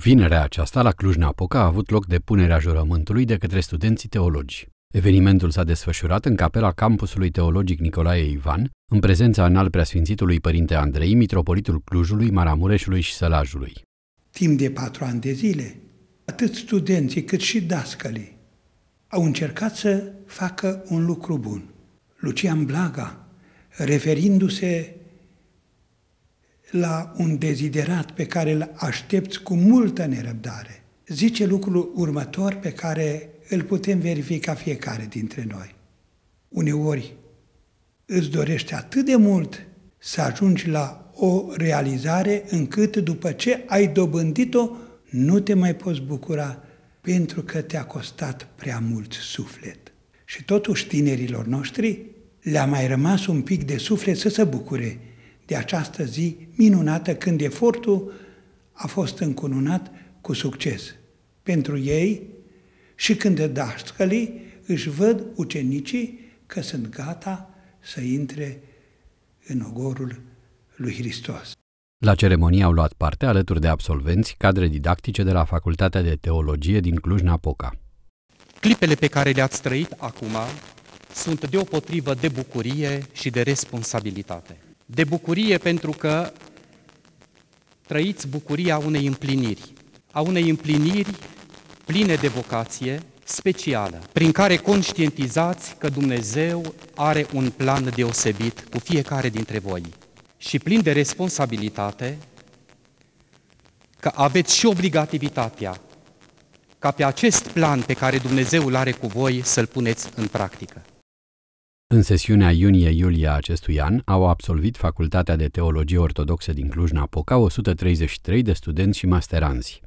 Vinerea aceasta, la Cluj-Napoca, a avut loc depunerea jurământului de către studenții teologi. Evenimentul s-a desfășurat în capela campusului teologic Nicolae Ivan, în prezența al preasfințitului părinte Andrei, mitropolitul Clujului, Maramureșului și Sălajului. Timp de patru ani de zile, atât studenții cât și dascălii au încercat să facă un lucru bun. Lucian Blaga, referindu-se la un deziderat pe care îl aștepți cu multă nerăbdare, zice lucrul următor pe care îl putem verifica fiecare dintre noi. Uneori îți dorești atât de mult să ajungi la o realizare încât după ce ai dobândit-o, nu te mai poți bucura pentru că te-a costat prea mult suflet. Și totuși tinerilor noștri le-a mai rămas un pic de suflet să se bucure de această zi minunată când efortul a fost încununat cu succes pentru ei și când dascălii își văd ucenicii că sunt gata să intre în ogorul lui Hristos. La ceremonie au luat parte alături de absolvenți cadre didactice de la Facultatea de Teologie din Cluj-Napoca. Clipele pe care le-ați trăit acum sunt deopotrivă de bucurie și de responsabilitate de bucurie pentru că trăiți bucuria unei împliniri, a unei împliniri pline de vocație specială, prin care conștientizați că Dumnezeu are un plan deosebit cu fiecare dintre voi și plin de responsabilitate că aveți și obligativitatea ca pe acest plan pe care Dumnezeu îl are cu voi să-l puneți în practică. În sesiunea iunie-iulie a acestui an au absolvit Facultatea de Teologie Ortodoxă din Cluj-Napoca 133 de studenți și masteranzi.